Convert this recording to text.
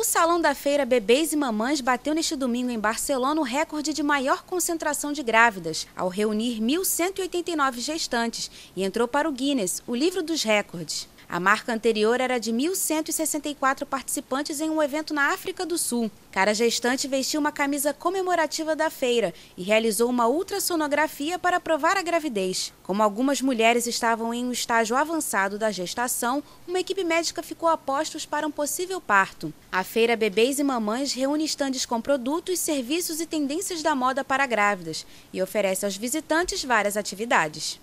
O Salão da Feira Bebês e Mamães bateu neste domingo em Barcelona o recorde de maior concentração de grávidas, ao reunir 1.189 gestantes, e entrou para o Guinness, o livro dos recordes. A marca anterior era de 1.164 participantes em um evento na África do Sul. Cara gestante vestiu uma camisa comemorativa da feira e realizou uma ultrassonografia para provar a gravidez. Como algumas mulheres estavam em um estágio avançado da gestação, uma equipe médica ficou a postos para um possível parto. A feira Bebês e Mamães reúne estandes com produtos, serviços e tendências da moda para grávidas e oferece aos visitantes várias atividades.